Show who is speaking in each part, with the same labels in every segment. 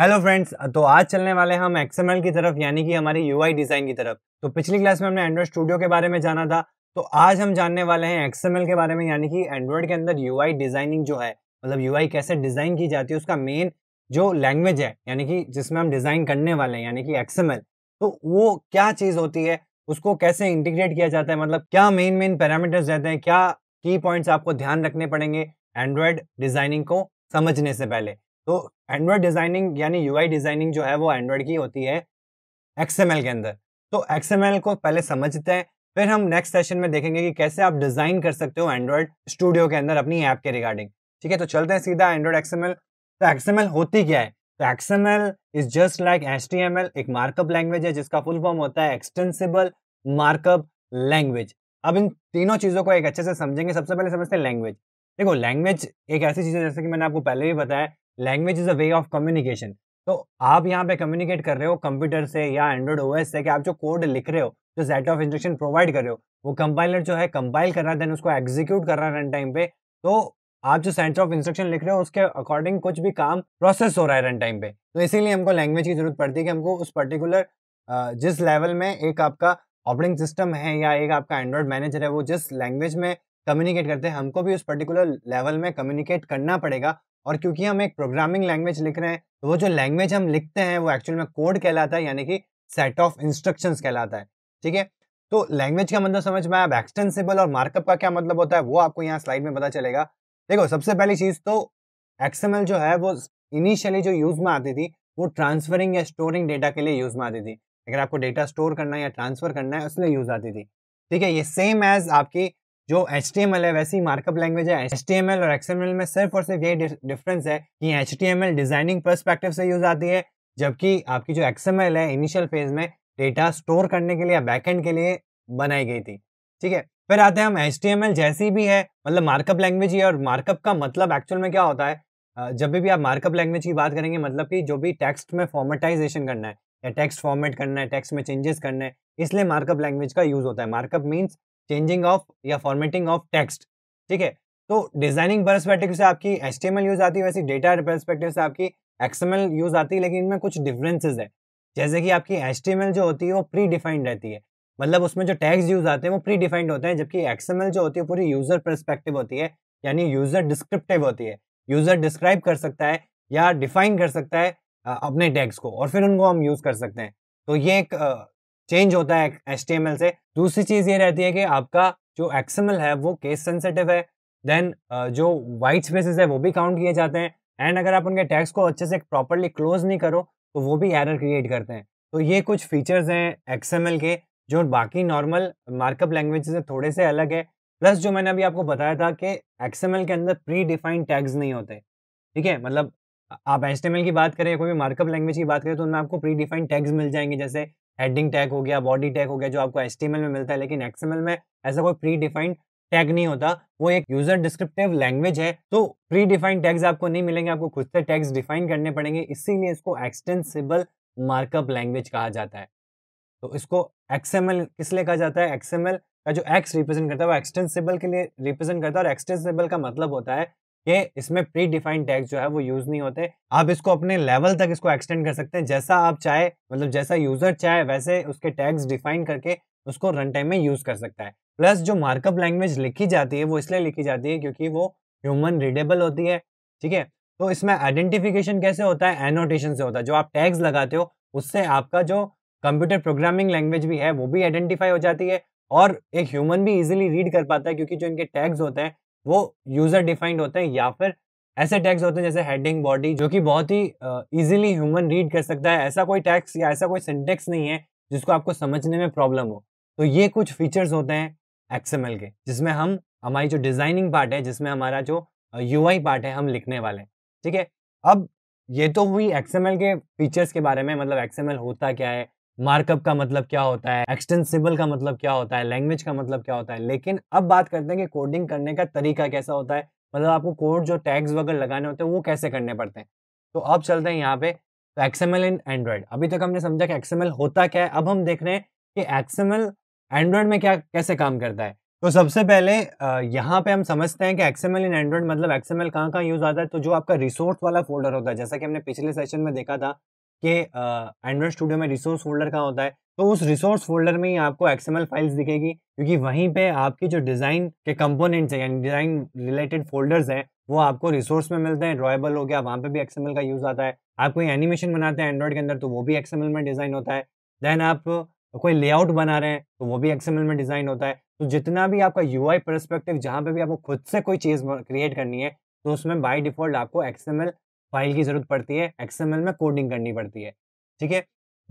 Speaker 1: hello friends तो आज चलने वाले हम एक्सएमएल की तरफ यानी कि हमारी यूआई डिज़ाइन की तरफ तो पिछली क्लास में हमने एंड्रॉइड स्टूडियो के बारे में जाना था तो आज हम जानने वाले हैं एक्सएमएल के बारे में यानी कि एंड्रॉइड के अंदर यूआई डिज़ाइनिंग जो है मतलब यूआई कैसे डिज़ाइन की जाती है उसका मेन जो लैंग्वेज है यानी कि जिसमें हम डिज़ाइन करने वाले हैं यानी कि एक्सएमएल तो वो क्या चीज़ होती है उसको कैसे इंटीग्रेट किया जाता है मतलब क्या मेन मेन पैरामीटर्स रहते हैं क्या की पॉइंट्स आपको ध्यान रखने पड़ेंगे एंड्रॉयड डिज़ाइनिंग को समझने से पहले तो एंड्रॉयड डिजाइनिंग यानी यूआई डिजाइनिंग जो है वो एंड्रॉयड की होती है एक्सएमएल के अंदर तो एक्सएमएल को पहले समझते हैं फिर हम नेक्स्ट सेशन में देखेंगे कि कैसे आप डिजाइन कर सकते हो एंड्रॉयड स्टूडियो के अंदर अपनी ऐप के रिगार्डिंग ठीक है तो चलते हैं सीधा एंड्रॉयड एक्सएमएल तो एक्सएमएल होती क्या है तो XML is just like as एक मार्कअप लैंग्वेज है जिसका फुल फॉर्म होता है एक्सटेंसिबल मार्कअप लैंग्वेज अब इन तीनों चीज़ों को एक अच्छे से समझेंगे सबसे पहले समझते हैं लैंग्वेज देखो लैंग्वेज एक ऐसी चीज़ है जैसे कि मैंने आपको पहले भी बताया language is a way of communication तो आप यहाँ पे कम्युनिकेट कर रहे हो कंप्यूटर से या एंड्रॉइड ओएस से कि आप जो कोड लिख रहे हो जो सेट ऑफ इंस्ट्रक्शन प्रोवाइड कर रहे हो वो कंपाइलर जो है कंपाइल कर रहा है देन उसको एग्जीक्यूट कर रहा है रन टाइम पे तो आप जो सेट ऑफ इंस्ट्रक्शन लिख रहे हो उसके अकॉर्डिंग कुछ भी काम प्रोसेस हो रहा है रन टाइम पे तो इसीलिए हमको लैंग्वेज की जरूरत पड़ती है कि हमको उस पर्टिकुलर जिस लेवल में एक आपका ऑपरेटिंग सिस्टम है या एक आपका एंड्रॉयड मैनेजर है वो जिस लैंग्वेज में कम्युनिकेट करते हैं हमको भी उस पर्टिकुलर लेवल में कम्युनिकेट करना पड़ेगा और क्योंकि हम एक प्रोग्रामिंग लैंग्वेज लिख रहे हैं तो वो जो लैंग्वेज हम लिखते हैं वो एक्चुअल में कोड कहलाता है यानी कि सेट ऑफ इंस्ट्रक्शन कहलाता है ठीक है तो लैंग्वेज का मतलब समझ में आया एक्सटेंसिबल और मार्कअप का क्या मतलब होता है वो आपको यहाँ स्लाइड में पता चलेगा देखो सबसे पहली चीज तो एक्सएमएल जो है वो इनिशियली जो यूज में आती थी वो ट्रांसफरिंग या स्टोरिंग डेटा के लिए यूज में आती थी अगर आपको डेटा स्टोर करना है या ट्रांसफर करना है उसमें यूज आती थी ठीक है ये सेम एज आपकी जो एच टी एम एल है वैसी मार्कअप लैंग्वेज है एच टी एम एल और एक्सएमएल में सिर्फ और सिर्फ यही डिफरेंस है कि H T M L designing perspective से यूज आती है जबकि आपकी जो एक्सएमएल है इनिशियल फेज में डेटा स्टोर करने के लिए या बैकहेंड के लिए बनाई गई थी ठीक है फिर आते हैं हम एच टी एम एल जैसी भी है मतलब मार्कअप लैंग्वेज ही और मार्कअप का मतलब एक्चुअल में क्या होता है जब भी आप मार्कअप लैंग्वेज की बात करेंगे मतलब कि जो भी टेक्स्ट में फॉर्मेटाइजेशन करना है या टेक्स्ट फॉर्मेट करना है टेक्स्ट में चेंजेस करना है इसलिए मार्कअप लैंग्वेज का यूज होता है मार्कअप मीन्स चेंजिंग ऑफ या फॉर्मेटिंग ऑफ टेक्स्ट ठीक है तो डिजाइनिंग परस्पेक्टिव से आपकी एच यूज आती है वैसे डेटा परस्पेक्टिव से आपकी एक्सएमएल यूज आती है लेकिन इनमें कुछ डिफरेंसेज है जैसे कि आपकी एच जो होती है वो प्री डिफाइंड रहती है मतलब उसमें जो टैक्स यूज आते हैं वो प्री डिफाइंड होते हैं जबकि एक्सएमएल जो होती है पूरी यूजर परस्पेक्टिव होती है यानी यूजर डिस्क्रिप्टिव होती है यूजर डिस्क्राइब कर सकता है या डिफाइन कर सकता है अपने टैक्स को और फिर उनको हम यूज कर सकते हैं तो ये एक चेंज होता है एस टी एम एल से दूसरी चीज ये रहती है कि आपका जो एक्सएमएल है वो केस सेंसिटिव है देन uh, जो वाइट स्पेसिस है वो भी काउंट किए जाते हैं एंड अगर आप उनके टैक्स को अच्छे से प्रॉपरली क्लोज नहीं करो तो वो भी एरर क्रिएट करते हैं तो ये कुछ फीचर्स हैं एक्सएमएल के जो बाकी नॉर्मल मार्कअप लैंग्वेज से थोड़े से अलग है प्लस जो मैंने अभी आपको बताया था कि एक्सएमएल के अंदर प्री डिफाइंड टैग्स नहीं होते ठीक है मतलब आप एल की बात करें कोई भी मार्कअप लैंग्वेज की बात करें तो उनमें आपको प्री डिफाइंड टैग्स मिल जाएंगे जैसे हेडिंग टैग हो गया बॉडी टैग हो गया जो आपको एस में मिलता है लेकिन एक्सएमएल में ऐसा कोई प्री डिफाइंड टैग नहीं होता वो एक यूजर डिस्क्रिप्टिव लैंग्वेज है तो प्री डिफाइंड टैग्स आपको नहीं मिलेंगे आपको खुद से टैग्स डिफाइन करने पड़ेंगे इसीलिए इसको एक्सटेंसिबल मार्कअप लैंग्वेज कहा जाता है तो इसको एक्सएमएल किस लिए कहा जाता है एक्सएमएल का जो एक्स रिप्रेजेंट करता है वो एक्सटेंसिबल के लिए रिप्रेजेंट करता है और एक्सटेंसिबल का मतलब होता है कि इसमें प्री डिफाइंड टैग्स जो है वो यूज नहीं होते आप इसको अपने लेवल तक इसको एक्सटेंड कर सकते हैं जैसा आप चाहे मतलब जैसा यूजर चाहे वैसे उसके टैग्स डिफाइन करके उसको रन टाइम में यूज कर सकता है प्लस जो मार्कअप लैंग्वेज लिखी जाती है वो इसलिए लिखी जाती है क्योंकि वो ह्यूमन रीडेबल होती है ठीक है तो इसमें आइडेंटिफिकेशन कैसे होता है एनोटेशन से होता है जो आप टैग्स लगाते हो उससे आपका जो कंप्यूटर प्रोग्रामिंग लैंग्वेज भी है वो भी आइडेंटिफाई हो जाती है और एक ह्यूमन भी इजीली रीड कर पाता है क्योंकि जो इनके टैग्स होते हैं वो यूजर डिफाइंड होते हैं या फिर ऐसे टैग्स होते हैं जैसे हेडिंग बॉडी जो कि बहुत ही इजीली ह्यूमन रीड कर सकता है ऐसा कोई टैक्स या ऐसा कोई सिंटेक्स नहीं है जिसको आपको समझने में प्रॉब्लम हो तो ये कुछ फीचर्स होते हैं एक्सएमएल के जिसमें हम हमारी जो डिजाइनिंग पार्ट है जिसमें हमारा जो यू पार्ट है हम लिखने वाले हैं ठीक है अब ये तो हुई एक्सएमएल के फीचर्स के बारे में मतलब एक्सएमएल होता क्या है मार्कअप का मतलब क्या होता है एक्सटेंसिबल का मतलब क्या होता है लैंग्वेज का मतलब क्या होता है लेकिन अब बात करते हैं कि कोडिंग करने का तरीका कैसा होता है मतलब आपको कोड जो टैग्स वगैरह लगाने होते हैं वो कैसे करने पड़ते हैं तो अब चलते हैं यहाँ पे तो एक्सएमएल इन एंड्रॉयड अभी तक हमने समझा कि एक्सएमएल होता क्या है अब हम देख रहे हैं कि एक्सएमएल एंड्रॉयड में क्या कैसे काम करता है तो सबसे पहले यहाँ पे हम समझते हैं कि एक्सएमएल इन एंड्रॉइड मतलब एक्सएमएल कहाँ कहाँ यूज आता है तो जो आपका रिसोर्स वाला फोल्डर होता है जैसा कि हमने पिछले सेशन में देखा था कि एंड्रॉयड स्टूडियो में रिसोर्स फोल्डर कहाँ होता है तो उस रिसोर्स फोल्डर में ही आपको एक्सएमएल फाइल्स दिखेगी क्योंकि वहीं पे आपकी जो डिज़ाइन के कंपोनेंट्स हैं यानी डिज़ाइन रिलेटेड फोल्डर्स हैं वो आपको रिसोर्स में मिलते हैं ड्रॉएबल हो गया वहाँ पे भी एक्सएमएल का यूज़ आता है आप कोई एनिमेशन बनाते हैं एंड्रॉयड के अंदर तो वो भी एक्सएमएल में डिज़ाइन होता है देन आप कोई लेआउट बना रहे हैं तो वो भी एक्सएमएल में डिज़ाइन होता है तो जितना भी आपका यू आई परस्पेक्टिव जहाँ पे भी आपको खुद से कोई चीज़ क्रिएट करनी है तो उसमें बाई डिफॉल्ट आपको एक्सएमएल फाइल की जरूरत पड़ती है एक्सएमएल में कोडिंग करनी पड़ती है ठीक है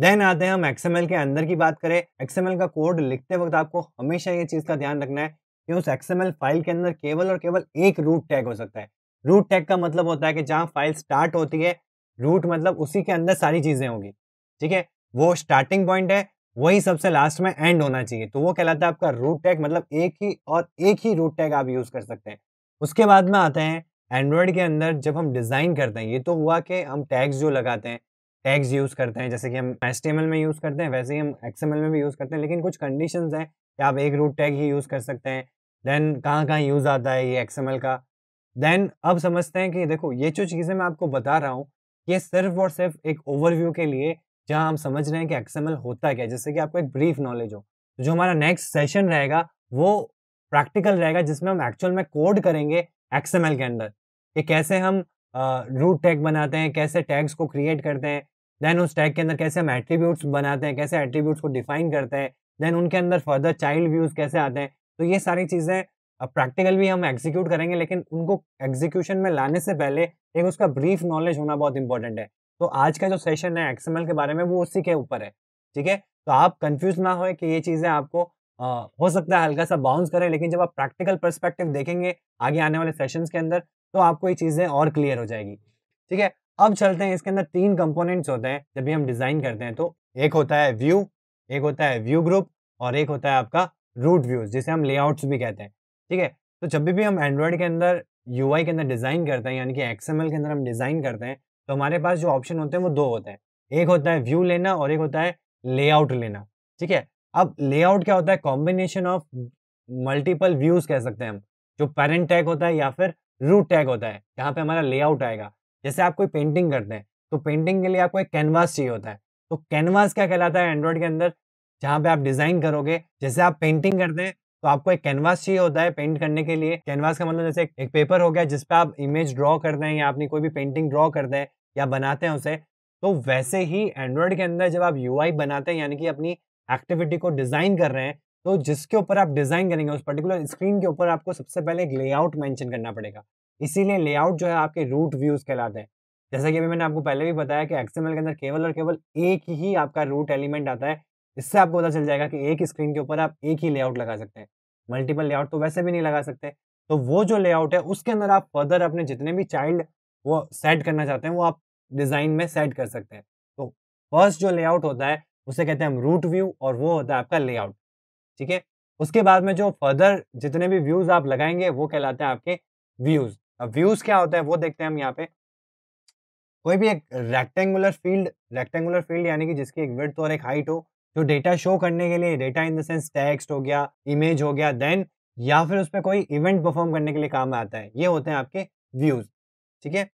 Speaker 1: देन आते हैं हम एक्सएमएल के अंदर की बात करें एक्सएमएल का कोड लिखते वक्त आपको हमेशा ये चीज़ का ध्यान रखना है कि उस एक्सएमएल फाइल के अंदर केवल और केवल एक रूट टैग हो सकता है रूट टैग का मतलब होता है कि जहाँ फाइल स्टार्ट होती है रूट मतलब उसी के अंदर सारी चीज़ें होंगी ठीक है वो स्टार्टिंग पॉइंट है वही सबसे लास्ट में एंड होना चाहिए तो वो कहलाता है आपका रूट टैग मतलब एक ही और एक ही रूट टैग आप यूज़ कर सकते हैं उसके बाद में आते हैं एंड्रॉयड के अंदर जब हम डिज़ाइन करते हैं ये तो हुआ कि हम टैग्स जो लगाते हैं टैग्स यूज़ करते हैं जैसे कि हम एस में यूज़ करते हैं वैसे ही हम एक्सएमएल में भी यूज़ करते हैं लेकिन कुछ कंडीशन हैं कि आप एक रूट टैग ही यूज़ कर सकते हैं देन कहाँ कहाँ यूज़ आता है ये एक्सएमएल का देन अब समझते हैं कि देखो ये जो चीज़ें मैं आपको बता रहा हूँ ये सिर्फ और सिर्फ एक ओवरव्यू के लिए जहाँ हम समझ रहे हैं कि एक्सएमएल होता क्या है जिससे कि आपको एक ब्रीफ नॉलेज हो तो जो हमारा नेक्स्ट सेशन रहेगा वो प्रैक्टिकल रहेगा जिसमें हम एक्चुअल में कोड करेंगे एक्सएमएल के अंदर कि कैसे हम रूट टैग बनाते हैं कैसे टैग्स को क्रिएट करते हैं देन उस टैग के अंदर कैसे हम एट्रीब्यूट्स बनाते हैं कैसे एट्रीब्यूट्स को डिफाइन करते हैं देन उनके अंदर फर्दर चाइल्ड व्यूज कैसे आते हैं तो ये सारी चीज़ें प्रैक्टिकल भी हम एग्जीक्यूट करेंगे लेकिन उनको एग्जीक्यूशन में लाने से पहले एक उसका ब्रीफ नॉलेज होना बहुत इंपॉर्टेंट है तो आज का जो सेशन है एक्सएमएल के बारे में वो उसी के ऊपर है ठीक है तो आप कंफ्यूज ना हो कि ये चीज़ें आपको आ, हो सकता है हल्का सा बाउंस करे लेकिन जब आप प्रैक्टिकल परस्पेक्टिव देखेंगे आगे आने वाले सेशन के अंदर तो आपको ये चीज़ें और क्लियर हो जाएगी ठीक है अब चलते हैं इसके अंदर तीन कंपोनेंट्स होते हैं जब भी हम डिज़ाइन करते हैं तो एक होता है व्यू एक होता है व्यू ग्रुप और एक होता है आपका रूट व्यू जिसे हम लेआउट्स भी कहते हैं ठीक है तो जब भी हम एंड्रॉयड के अंदर यू के अंदर डिज़ाइन करते हैं यानी कि एक्सएमएल के अंदर हम डिज़ाइन करते हैं तो हमारे पास जो ऑप्शन होते हैं वो दो होते हैं एक होता है व्यू लेना और एक होता है लेआउट लेना ठीक है अब लेआउट क्या होता है कॉम्बिनेशन ऑफ मल्टीपल व्यूज कह सकते हैं हम जो पेरेंट टैग होता है या फिर रूट टैग होता है यहाँ पे हमारा लेआउट आएगा जैसे आप कोई पेंटिंग करते हैं तो पेंटिंग के लिए आपको एक कैनवास चाहिए होता है तो कैनवास क्या कहलाता है एंड्रॉयड के अंदर जहाँ पे आप डिजाइन करोगे जैसे आप पेंटिंग करते हैं तो आपको एक कैनवास चाहिए होता है पेंट करने के लिए कैनवास का मतलब जैसे एक पेपर हो गया जिसपे आप इमेज ड्रॉ करते हैं या आपने कोई भी पेंटिंग ड्रॉ करते हैं या बनाते हैं उसे तो वैसे ही एंड्रॉयड के अंदर जब आप यू बनाते हैं यानी कि अपनी एक्टिविटी को डिजाइन कर रहे हैं तो जिसके ऊपर आप डिजाइन करेंगे उस पर्टिकुलर स्क्रीन के ऊपर आपको सबसे पहले एक लेआउट मेंशन करना पड़ेगा इसीलिए लेआउट जो है आपके रूट व्यूज कहलाते हैं जैसा कि अभी मैंने आपको पहले भी बताया कि एक्सएमएल के अंदर केवल और केवल एक ही आपका रूट एलिमेंट आता है इससे आपको पता चल जाएगा कि एक स्क्रीन के ऊपर आप एक ही लेआउट लगा सकते हैं मल्टीपल लेआउट तो वैसे भी नहीं लगा सकते तो वो जो लेआउट है उसके अंदर आप फर्दर अपने जितने भी चाइल्ड वो सेट करना चाहते हैं वो आप डिजाइन में सेट कर सकते हैं तो फर्स्ट जो लेआउट होता है उसे कहते हैं हम रूट व्यू और वो होता है आपका लेआउट ठीक है उसके बाद में जो फर्दर जितने भी व्यूज आप लगाएंगे वो कहलाते हैं आपके व्यूज अब व्यूज क्या होता है वो देखते हैं हम यहाँ पे कोई भी एक रेक्टेंगुलर फील्ड रेक्टेंगुलर फील्ड यानी कि जिसकी एक विर्थ और एक हाइट हो जो डेटा शो करने के लिए data in the sense text हो गया इमेज हो गया देन या फिर उस पर कोई इवेंट परफॉर्म करने के लिए काम आता है ये होते हैं आपके व्यूज ठीक है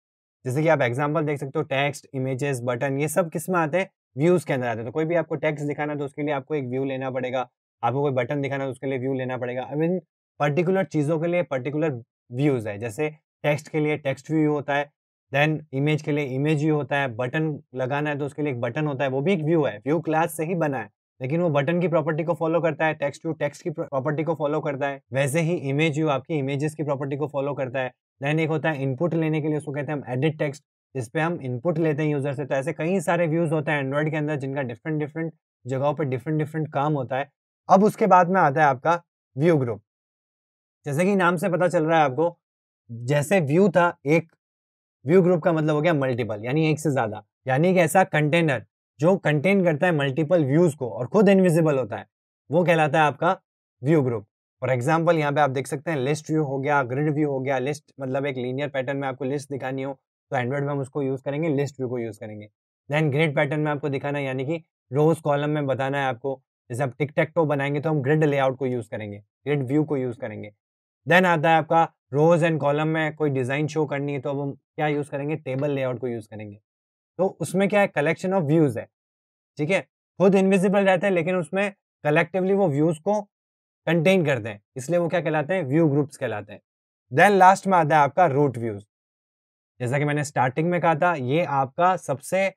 Speaker 1: जैसे कि आप एग्जाम्पल देख सकते हो टेक्स्ट इमेजेस बटन ये सब किस में आते हैं व्यूज के अंदर आते हैं तो कोई भी आपको टेक्स्ट दिखाना तो उसके लिए आपको एक व्यू लेना पड़ेगा आपको कोई बटन दिखाना तो उसके लिए व्यू लेना पड़ेगा आई मीन पर्टिकुलर चीज़ों के लिए पर्टिकुलर व्यूज है जैसे टेक्स्ट के लिए टेक्स्ट व्यू होता है देन इमेज के लिए इमेज व्यू होता है बटन लगाना है तो उसके लिए एक बटन होता है वो भी एक व्यू है व्यू क्लास से ही बना है लेकिन वो बटन की प्रॉपर्टी को फॉलो करता है टेक्स्ट व्यू टेक्स्ट की प्रॉपर्टी को फॉलो करता है वैसे ही इमेज व्यू आपकी इमेजेस की प्रॉपर्टी को फॉलो करता है देन एक होता है इनपुट लेने के लिए उसको कहते हैं हम एडिट टेक्स्ट जिस पे हम इनपुट लेते हैं यूज़र से तो ऐसे कई सारे व्यूज़ होते हैं एंड्रॉइड के अंदर जिनका डिफरेंट डिफरेंट जगहों पर डिफरेंट डिफरेंट काम होता है अब उसके बाद में आता है आपका व्यू ग्रुप जैसे कि नाम से पता चल रहा है आपको जैसे व्यू था एक व्यू ग्रुप का मतलब हो गया मल्टीपल यानी एक से ज़्यादा यानी कि ऐसा कंटेनर जो कंटेन करता है मल्टीपल व्यूज़ को और खुद इनविजिबल होता है वो कहलाता है आपका व्यू ग्रुप फॉर एग्जाम्पल यहाँ पे आप देख सकते हैं लिस्ट व्यू हो गया ग्रिड व्यू हो गया लिस्ट मतलब एक लीनियर पैटर्न में आपको लिस्ट दिखानी हो तो एंड्रॉइड में हम उसको यूज़ करेंगे लिस्ट व्यू को यूज़ करेंगे देन ग्रिड पैटर्न में आपको दिखाना है यानी कि रोज कॉलम में बताना है आपको जैसे आप टिक टैक टो बनाएंगे तो हम ग्रिड लेआउट को यूज़ करेंगे ग्रिड व्यू को यूज़ करेंगे देन आता है आपका रोज एंड कॉलम में कोई डिज़ाइन शो करनी है तो अब हम क्या यूज़ करेंगे टेबल लेआउट को यूज़ करेंगे तो उसमें क्या है कलेक्शन ऑफ व्यूज़ है ठीक है खुद इनविजिबल रहते हैं लेकिन उसमें कलेक्टिवली वो व्यूज़ को कंटेन करते हैं इसलिए वो क्या कहलाते हैं व्यू ग्रुप्स कहलाते हैं देन लास्ट में आता है आपका रूट व्यूज़ जैसा कि मैंने स्टार्टिंग में कहा था ये आपका सबसे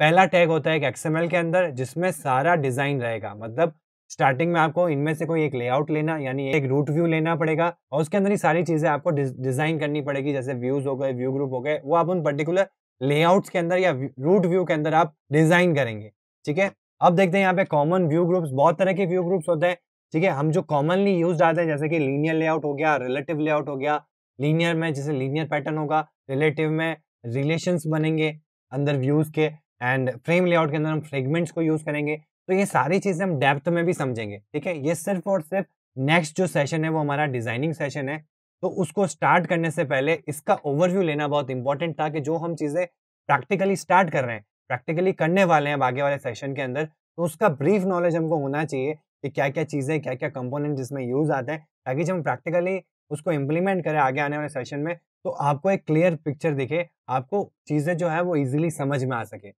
Speaker 1: पहला टैग होता है एक एक्सएमएल के अंदर जिसमें सारा डिज़ाइन रहेगा मतलब स्टार्टिंग में आपको इनमें से कोई एक लेआउट लेना यानी एक रूट व्यू लेना पड़ेगा और उसके अंदर ही सारी चीज़ें आपको डिज़ाइन करनी पड़ेगी जैसे व्यूज़ हो गए व्यू ग्रुप हो गए वो आप उन पर्टिकुलर लेआउट्स के अंदर या रूट व्यू के अंदर आप डिज़ाइन करेंगे ठीक है अब देखते हैं यहाँ पे कॉमन व्यू ग्रुप्स बहुत तरह के व्यू ग्रुप्स होते हैं ठीक है हम जो कॉमनली यूज आते हैं जैसे कि लीनियर लेआउट हो गया रिलेटिव लेआउट हो गया लीनियर में जैसे लीनियर पैटर्न होगा रिलेटिव में रिलेशंस बनेंगे अंदर व्यूज के एंड फ्रेम लेआउट के अंदर हम फ्रेगमेंट्स को यूज करेंगे तो ये सारी चीजें हम डेप्थ में भी समझेंगे ठीक है ये सिर्फ और सिर्फ नेक्स्ट जो सेशन है वो हमारा डिजाइनिंग सेशन है तो उसको स्टार्ट करने से पहले इसका ओवरव्यू लेना बहुत इंपॉर्टेंट था कि जो हम चीजें प्रैक्टिकली स्टार्ट कर रहे हैं प्रैक्टिकली करने वाले हैं आगे वाले सेशन के अंदर तो उसका ब्रीफ नॉलेज हमको होना चाहिए कि क्या क्या चीज़ें क्या क्या कंपोनेंट जिसमें यूज आते हैं ताकि जब हम प्रैक्टिकली उसको इम्प्लीमेंट करें आगे आने वाले सेशन में तो आपको एक क्लियर पिक्चर दिखे आपको चीज़ें जो है वो इजीली समझ में आ सके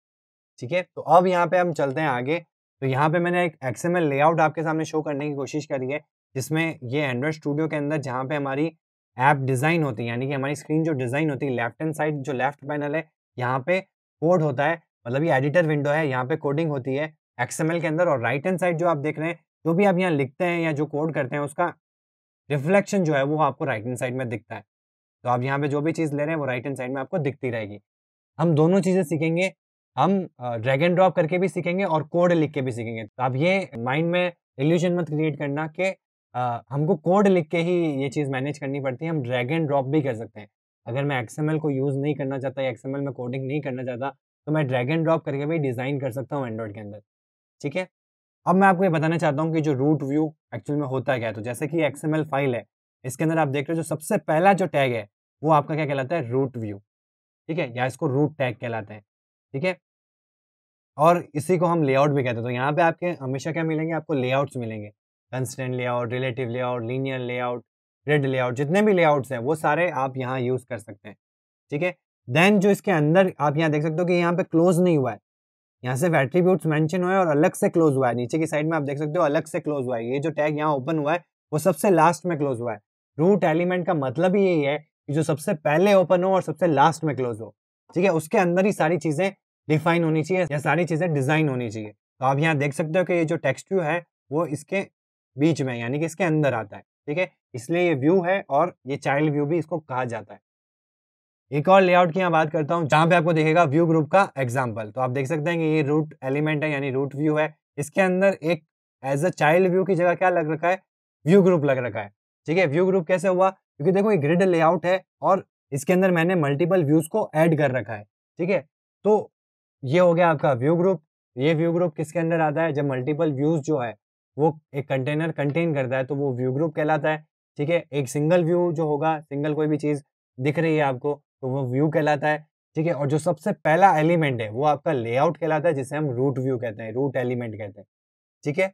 Speaker 1: ठीक है तो अब यहाँ पे हम चलते हैं आगे तो यहाँ पे मैंने एक एक्सएमएल लेआउट आपके सामने शो करने की कोशिश करी है जिसमें ये एंड्रॉयड स्टूडियो के अंदर जहाँ पे हमारी ऐप डिज़ाइन होती है यानी कि हमारी स्क्रीन जो डिज़ाइन होती है लेफ्ट एंड साइड जो लेफ्ट पैनल है यहाँ पे कोड होता है मतलब ये एडिटर विंडो है यहाँ पे कोडिंग होती है एक्सएमएल के अंदर और राइट एंड साइड जो आप देख रहे हैं जो भी आप यहाँ लिखते हैं या जो कोड करते हैं उसका रिफ्लेक्शन जो है वो आपको राइट हैंड साइड में दिखता है तो आप यहाँ पे जो भी चीज़ ले रहे हैं वो राइट हैंड साइड में आपको दिखती रहेगी हम दोनों चीज़ें सीखेंगे हम ड्रैग एंड ड्रॉप करके भी सीखेंगे और कोड लिख के भी सीखेंगे तो आप ये माइंड में एल्यूजन मत क्रिएट करना कि हमको कोड लिख के ही ये चीज़ मैनेज करनी पड़ती है हम ड्रैग एंड ड्रॉप भी कर सकते हैं अगर मैं एक्सएमएल को यूज़ नहीं करना चाहता या एक्सएमएल में कोडिंग नहीं करना चाहता तो मैं ड्रैग एंड ड्रॉप करके भी डिज़ाइन कर सकता हूँ एंड्रॉइड के अंदर ठीक है अब मैं आपको ये बताना चाहता हूँ कि जो रूट व्यू एक्चुअल में होता क्या है तो जैसे कि एक्सएमएल फाइल है इसके अंदर आप देख रहे हो जो सबसे पहला जो टैग है वो आपका क्या कहलाता है रूट व्यू ठीक है या इसको रूट टैग कहलाता है ठीक है और इसी को हम लेआउट भी कहते हैं तो यहाँ पे आपके हमेशा क्या मिलेंगे आपको लेआउट्स मिलेंगे constant layout relative layout linear layout red layout जितने भी लेआउट्स हैं वो सारे आप यहाँ यूज़ कर सकते हैं ठीक है देन जो इसके अंदर आप यहाँ देख सकते हो कि यहाँ पे क्लोज नहीं हुआ है यहाँ से एट्रीब्यूट्स मेंशन हुए और अलग से क्लोज हुआ है नीचे की साइड में आप देख सकते हो अलग से क्लोज हुआ है ये जो टैग यहाँ ओपन हुआ है वो सबसे लास्ट में क्लोज हुआ है रूट एलिमेंट का मतलब ही यही है कि जो सबसे पहले ओपन हो और सबसे लास्ट में क्लोज हो ठीक है उसके अंदर ही सारी चीज़ें डिफाइन होनी चाहिए या सारी चीज़ें डिजाइन होनी चाहिए तो आप यहाँ देख सकते हो कि ये जो टेक्स्ट व्यू है वो इसके बीच में यानी कि इसके अंदर आता है ठीक है इसलिए ये व्यू है और ये चाइल्ड व्यू भी इसको कहा जाता है एक और लेआउट की यहाँ बात करता हूँ जहाँ पे आपको देखेगा व्यू ग्रुप का एग्जाम्पल तो आप देख सकते हैं कि ये रूट एलिमेंट है यानी रूट व्यू है इसके अंदर एक एज अ चाइल्ड व्यू की जगह क्या लग रखा है व्यू ग्रुप लग रखा है ठीक है व्यू ग्रुप कैसे हुआ क्योंकि देखो ये ग्रिड लेआउट है और इसके अंदर मैंने मल्टीपल व्यूज को ऐड कर रखा है ठीक है तो ये हो गया आपका व्यू ग्रुप ये व्यू ग्रुप किसके अंदर आता है जब मल्टीपल व्यूज जो है वो एक कंटेनर कंटेन करता है तो वो व्यू ग्रुप कहलाता है ठीक है एक सिंगल व्यू जो होगा सिंगल कोई भी चीज़ दिख रही है आपको तो वो व्यू कहलाता है ठीक है और जो सबसे पहला एलिमेंट है वो आपका लेआउट कहलाता है जिसे हम रूट व्यू कहते हैं रूट एलिमेंट कहते हैं ठीक है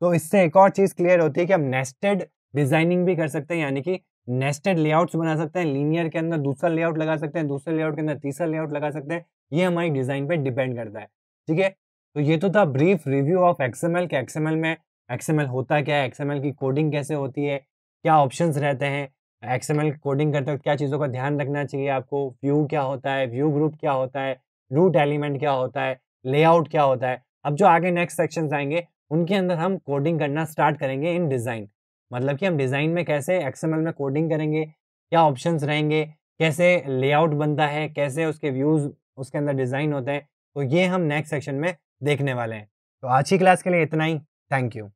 Speaker 1: तो इससे एक और चीज क्लियर होती है कि हम नेस्टेड डिजाइनिंग भी कर सकते हैं यानी कि नेस्टेड लेआउट्स बना सकते हैं लीनियर के अंदर दूसरा लेआउट लगा सकते हैं दूसरे लेआउट के अंदर तीसरा लेआउट लगा सकते हैं ये हमारी डिजाइन पे डिपेंड करता है ठीक है तो ये तो था ब्रीफ रिव्यू ऑफ एक्सएमएल के एक्सएमएल में एक्सएमएल होता क्या है एक्सएमएल की कोडिंग कैसे होती है क्या ऑप्शंस रहते हैं एक्सएमएल कोडिंग करते वक्त क्या चीज़ों का ध्यान रखना चाहिए आपको व्यू क्या होता है व्यू ग्रुप क्या होता है रूट एलिमेंट क्या होता है लेआउट क्या होता है अब जो आगे नेक्स्ट सेक्शन आएंगे उनके अंदर हम कोडिंग करना स्टार्ट करेंगे इन डिज़ाइन मतलब कि हम डिज़ाइन में कैसे एक्सएमएल में कोडिंग करेंगे क्या ऑप्शंस रहेंगे कैसे लेआउट बनता है कैसे उसके व्यूज़ उसके अंदर डिज़ाइन होते हैं तो ये हम नेक्स्ट सेक्शन में देखने वाले हैं तो आज की क्लास के लिए इतना ही थैंक यू